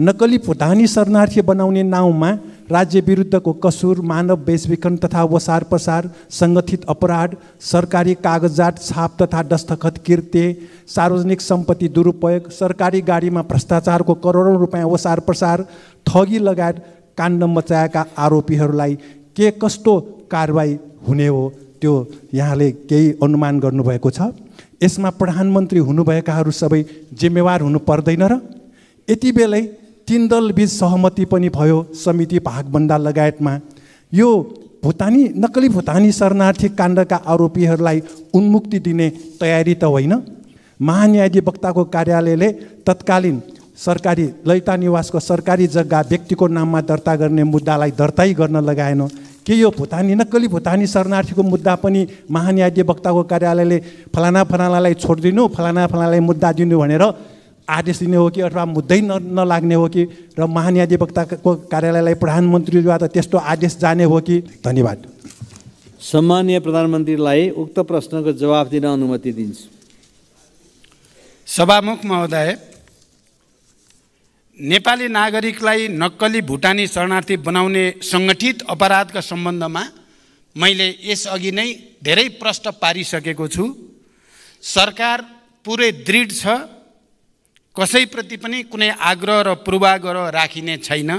नकली भुटानी शरणार्थी बनाउने नाउँमा राज्य विरुद्धको कसुर मानव बेचबिखन तथा ओसार प्रसार सङ्गठित अपराध सरकारी कागजात छाप तथा दस्तखत कृत्य सार्वजनिक सम्पत्ति दुरुपयोग सरकारी गाडीमा भ्रष्टाचारको करोडौँ रुपियाँ ओसार प्रसार ठगी लगायत काण्ड मचाएका आरोपीहरूलाई के कस्तो कारवाही हुने हो त्यो यहाँले केही अनुमान गर्नुभएको छ यसमा प्रधानमन्त्री हुनुभएकाहरू सबै जिम्मेवार हुनु पर्दैन र यति बेलै तिन दलबीच सहमति पनि भयो समिति भागभन्दा लगायतमा यो भुटानी नक्कली भुटानी शरणार्थी काण्डका आरोपीहरूलाई उन्मुक्ति दिने तयारी त होइन महान्यायाधिवक्ताको कार्यालयले तत्कालीन सरकारी ललिता निवासको सरकारी जग्गा व्यक्तिको नाममा दर्ता गर्ने मुद्दालाई दर्ताई गर्न लगाएन के यो भुटानी नक्कली भुटानी शरणार्थीको मुद्दा पनि महान्यायाधिवक्ताको कार्यालयले फलाना फलानालाई छोडिदिनु फलाना फलानालाई मुद्दा दिनु भनेर आदेश दिने हो कि अथवा मुद्दै न नलाग्ने हो कि र महान्याधिवक्ताको कार्यालयलाई प्रधानमन्त्रीद्वारा त्यस्तो आदेश जाने हो कि धन्यवाद सम्मान्य प्रधानमन्त्रीलाई उक्त प्रश्नको जवाब दिन अनुमति दिन्छु सभामुख महोदय नेपाली नागरिकलाई नक्कली भुटानी शरणार्थी बनाउने सङ्गठित अपराधका सम्बन्धमा मैले यसअघि नै धेरै प्रश्न पारिसकेको छु सरकार पुरै दृढ छ कसैप्रति पनि कुनै आग्रह र पूर्वाग्रह राखिने छैन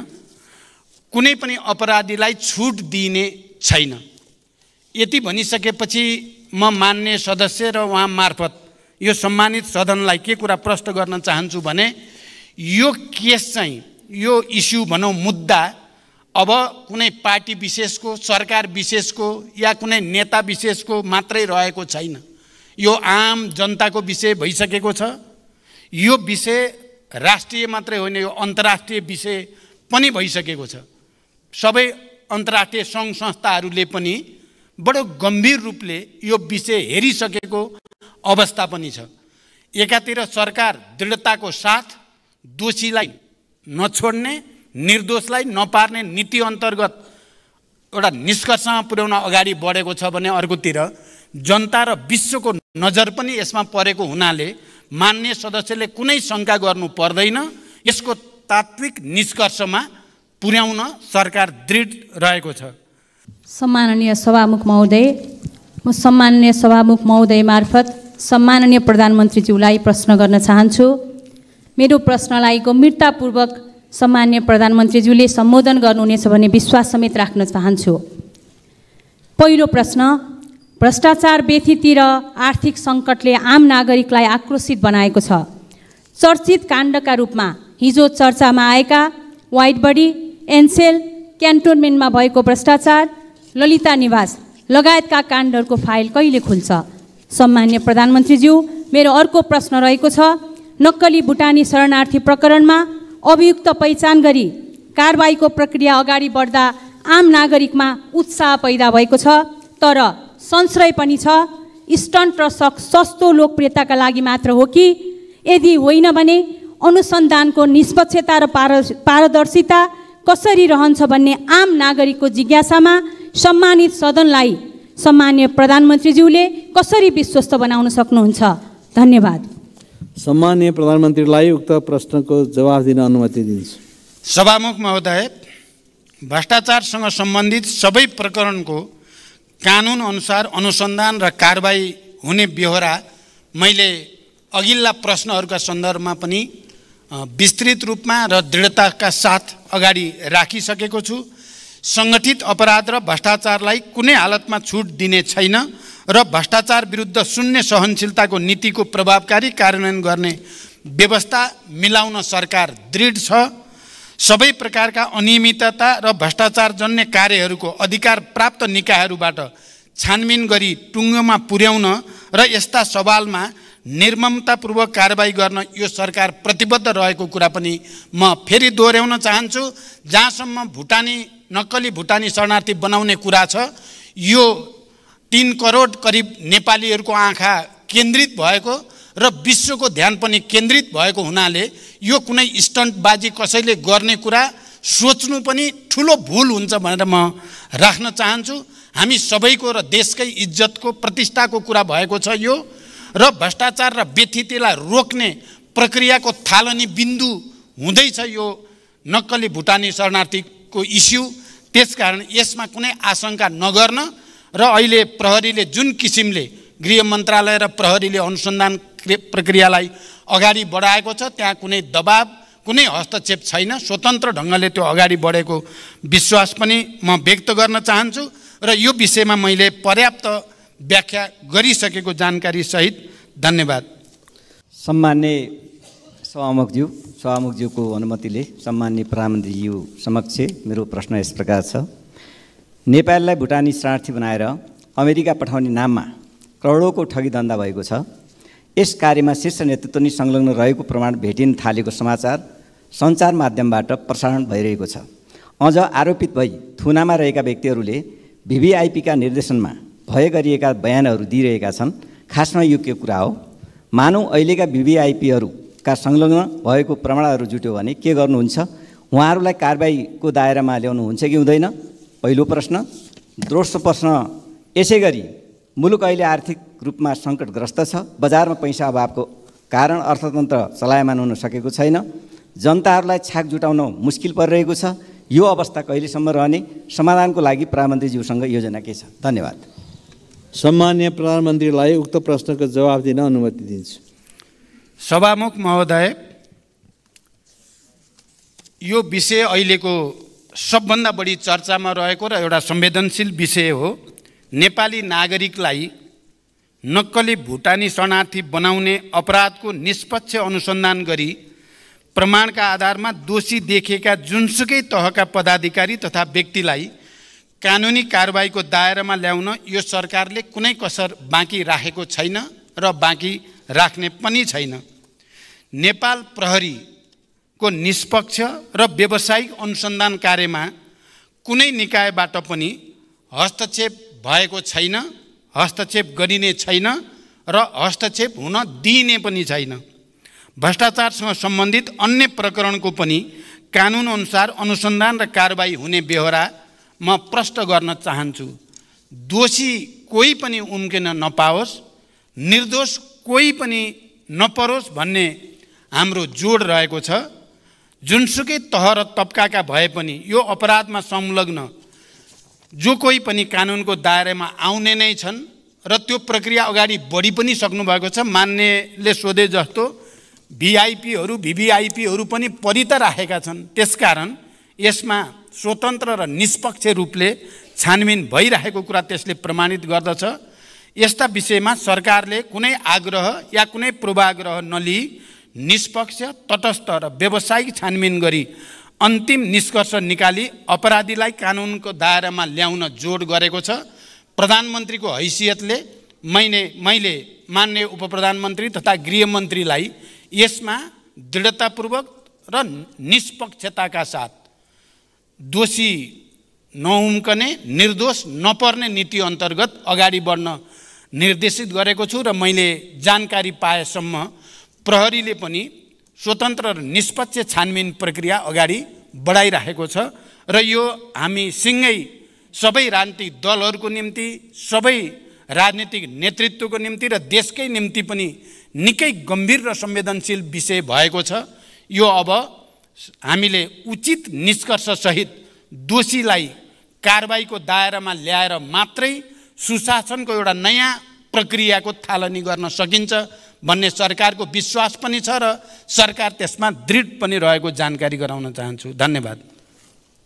कुनै पनि अपराधीलाई छुट दिइने छैन यति भनिसकेपछि म मान्ने सदस्य र उहाँ मार्फत यो सम्मानित सदनलाई के कुरा प्रश्न गर्न चाहन्छु भने यो केस चाहिँ यो इस्यु भनौँ मुद्दा अब कुनै पार्टी विशेषको सरकार विशेषको या कुनै नेता विशेषको मात्रै रहेको छैन यो आम जनताको विषय भइसकेको छ यो विषय राष्ट्रिय मात्रै होइन यो अन्तर्राष्ट्रिय विषय पनि भइसकेको छ सबै अन्तर्राष्ट्रिय सङ्घ संस्थाहरूले पनि बडो गम्भीर रूपले यो विषय हेरिसकेको अवस्था पनि छ एकातिर सरकार दृढताको साथ दोषीलाई नछोड्ने निर्दोषलाई नपार्ने नीति अन्तर्गत एउटा निष्कर्षमा पुर्याउन अगाडि बढेको छ भने अर्कोतिर जनता र विश्वको नजर पनि यसमा परेको हुनाले मान्य सदस्यले कुनै शङ्का गर्नु पर्दैन यसको तात्विक निष्कर्षमा पुर्याउन सरकार दृढ रहेको छ सम्माननीय सभामुख महोदय म सम्माननीय सभामुख महोदय मार्फत सम्माननीय प्रधानमन्त्रीज्यूलाई प्रश्न गर्न चाहन्छु मेरो प्रश्नलाई गम्भीरतापूर्वक सम्मान्य प्रधानमन्त्रीज्यूले सम्बोधन गर्नुहुनेछ भन्ने विश्वास समेत राख्न चाहन्छु पहिलो प्रश्न भ्रष्टाचार व्यथितिर आर्थिक सङ्कटले आम नागरिकलाई आक्रोशित बनाएको छ चर्चित काण्डका रूपमा हिजो चर्चामा आएका वाइट बडी एनसेल क्यान्टोनमेन्टमा भएको भ्रष्टाचार ललिता निवास लगायतका काण्डहरूको फाइल कहिले खुल्छ सम्मान्य प्रधानमन्त्रीज्यू मेरो अर्को प्रश्न रहेको छ नक्कली भुटानी शरणार्थी प्रकरणमा अभियुक्त पहिचान गरी कारवाहीको प्रक्रिया अगाडि बढ्दा आम नागरिकमा उत्साह पैदा भएको छ तर संश्रय पनि छ स्टन्ट र सस्तो लोकप्रियताका लागि मात्र हो कि यदि होइन भने अनुसन्धानको निष्पक्षता र पार पारदर्शिता कसरी रहन्छ भन्ने आम नागरिकको जिज्ञासामा सम्मानित सदनलाई सम्मान्य प्रधानमन्त्रीज्यूले कसरी विश्वस्त बनाउन सक्नुहुन्छ धन्यवाद सम्मान्य प्रधानमन्त्रीलाई उक्त प्रश्नको जवाब दिन अनुमति दिन्छु सभामुख महोदय भ्रष्टाचारसँग सम्बन्धित सबै प्रकरणको कानुन अनुसार अनुसन्धान र कारवाही हुने बेहोरा मैले अघिल्ला प्रश्नहरूका सन्दर्भमा पनि विस्तृत रूपमा र दृढताका साथ अगाडि राखिसकेको छु सङ्गठित अपराध र भ्रष्टाचारलाई कुनै हालतमा छुट दिने छैन र भ्रष्टाचार विरुद्ध शून्य सहनशीलताको नीतिको प्रभावकारी कार्यान्वयन गर्ने व्यवस्था मिलाउन सरकार दृढ छ सबै प्रकारका अनियमितता र भ्रष्टाचारजन्य जन्य कार्यहरूको अधिकार प्राप्त निकायहरूबाट छानबिन गरी टुङ्गोमा पुर्याउन र यस्ता सवालमा निर्ममतापूर्वक कारवाही गर्न यो सरकार प्रतिबद्ध रहेको कुरा पनि म फेरि दोहोऱ्याउन चाहन्छु जहाँसम्म भुटानी नक्कली भुटानी शरणार्थी बनाउने कुरा छ यो तिन करोड करिब नेपालीहरूको आँखा केन्द्रित भएको र विश्वको ध्यान पनि केन्द्रित भएको हुनाले यो कुनै स्टन्टबाजी कसैले गर्ने कुरा सोच्नु पनि ठुलो भुल हुन्छ भनेर म राख्न चाहन्छु हामी सबैको र देशकै इज्जतको प्रतिष्ठाको कुरा भएको छ यो र भ्रष्टाचार र व्यथितिलाई रोक्ने प्रक्रियाको थालनी बिन्दु हुँदैछ यो नक्कली भुटानी शरणार्थीको इस्यु त्यसकारण यसमा कुनै आशंका नगर्न र अहिले प्रहरीले जुन किसिमले गृह मन्त्रालय र प्रहरीले अनुसन्धान प्रक्रियालाई अगाडि बढाएको छ त्यहाँ कुनै दबाब कुनै हस्तक्षेप छैन स्वतन्त्र ढङ्गले त्यो अगाडि बढेको विश्वास पनि म व्यक्त गर्न चाहन्छु र यो विषयमा मैले पर्याप्त व्याख्या गरिसकेको जानकारी सहित धन्यवाद सम्मान्य सभामुखज्यू सभामुखज्यूको अनुमतिले सम्मान्य प्रधानमन्त्रीज्यू समक्ष मेरो प्रश्न यस प्रकार छ नेपाललाई भुटानी शरणार्थी बनाएर अमेरिका पठाउने नाममा करोडौँको ठगी धन्दा भएको छ यस कार्यमा शीर्ष नेतृत्व नै संलग्न रहेको प्रमाण भेटिन थालेको समाचार सञ्चार माध्यमबाट प्रसारण भइरहेको छ अझ आरोपित भई थुनामा रहेका व्यक्तिहरूले भिभिआइपीका निर्देशनमा भय गरिएका बयानहरू दिइरहेका छन् खासमा यो के कुरा हो मानौँ अहिलेका भिभिआइपीहरूका संलग्न भएको प्रमाणहरू जुट्यो भने के गर्नुहुन्छ उहाँहरूलाई कारबाहीको दायरामा ल्याउनुहुन्छ कि हुँदैन पहिलो प्रश्न दोस्रो प्रश्न यसै गरी मुलुक अहिले आर्थिक रूपमा सङ्कटग्रस्त छ बजारमा पैसा अभावको कारण अर्थतन्त्र चलायमान हुन सकेको छैन जनताहरूलाई छाक जुटाउन मुस्किल परिरहेको छ यो अवस्था कहिलेसम्म रहने समाधानको लागि प्रधानमन्त्रीज्यूसँग योजना के छ धन्यवाद सम्मान्य प्रधानमन्त्रीलाई उक्त प्रश्नको जवाब दिन अनुमति दिन्छु सभामुख महोदय यो विषय अहिलेको सबभन्दा बढी चर्चामा रहेको र एउटा संवेदनशील विषय हो नेपाली नागरिकलाई नक्कली भुटानी शरणार्थी बनाउने अपराधको निष्पक्ष अनुसन्धान गरी प्रमाणका आधारमा दोषी देखेका जुनसुकै तहका पदाधिकारी तथा व्यक्तिलाई कानुनी कारवाहीको दायरामा ल्याउन यो सरकारले कुनै कसर बाँकी राखेको छैन र बाँकी राख्ने पनि छैन नेपाल प्रहरीको निष्पक्ष र व्यावसायिक अनुसन्धान कार्यमा कुनै निकायबाट पनि हस्तक्षेप भएको छैन हस्तक्षेप गरिने छैन र हस्तक्षेप हुन दिइने पनि छैन भ्रष्टाचारसँग सम्बन्धित अन्य प्रकरणको पनि कानुनअनुसार अनुसन्धान र कारवाही हुने बेहोरा म प्रष्ट गर्न चाहन्छु दोषी कोही पनि उम्किन नपाओस् निर्दोष कोही पनि नपरोस् भन्ने हाम्रो जोड रहेको छ जुनसुकै तह र तब्काका भए पनि यो अपराधमा संलग्न जो कोही पनि कानुनको दायरामा आउने नै छन् र त्यो प्रक्रिया अगाडि बढी पनि सक्नुभएको छ मान्नेले सोधे जस्तो भिआइपीहरू भिभिआइपीहरू पनि परि त राखेका छन् त्यसकारण यसमा स्वतन्त्र र निष्पक्ष रूपले छानबिन भइरहेको कुरा त्यसले प्रमाणित गर्दछ यस्ता विषयमा सरकारले कुनै आग्रह या कुनै पूर्वाग्रह नलिई निष्पक्ष तटस्थ र व्यावसायिक छानबिन गरी अन्तिम निष्कर्ष निकाली अपराधीलाई कानुनको दायरामा ल्याउन जोड गरेको छ प्रधानमन्त्रीको हैसियतले मैले मैले मान्य उप प्रधानमन्त्री तथा गृहमन्त्रीलाई यसमा दृढतापूर्वक र निष्पक्षताका साथ दोषी नहुम्कने निर्दोष नपर्ने नीति अन्तर्गत अगाडि बढ्न निर्देशित गरेको छु र मैले जानकारी पाएसम्म प्रहरीले पनि स्वतन्त्र र निष्पक्ष छानबिन प्रक्रिया अगाडि बढाइराखेको छ र यो हामी सिँगै सबै राजनीतिक दलहरूको निम्ति सबै राजनीतिक नेतृत्वको निम्ति र देशकै निम्ति पनि निकै गम्भीर र संवेदनशील विषय भएको छ यो अब हामीले उचित निष्कर्षसहित दोषीलाई कारबाहीको दायरामा ल्याएर मात्रै सुशासनको एउटा नयाँ प्रक्रियाको थालनी गर्न सकिन्छ भन्ने सरकारको विश्वास पनि छ र सरकार त्यसमा दृढ पनि रहेको जानकारी गराउन चाहन्छु धन्यवाद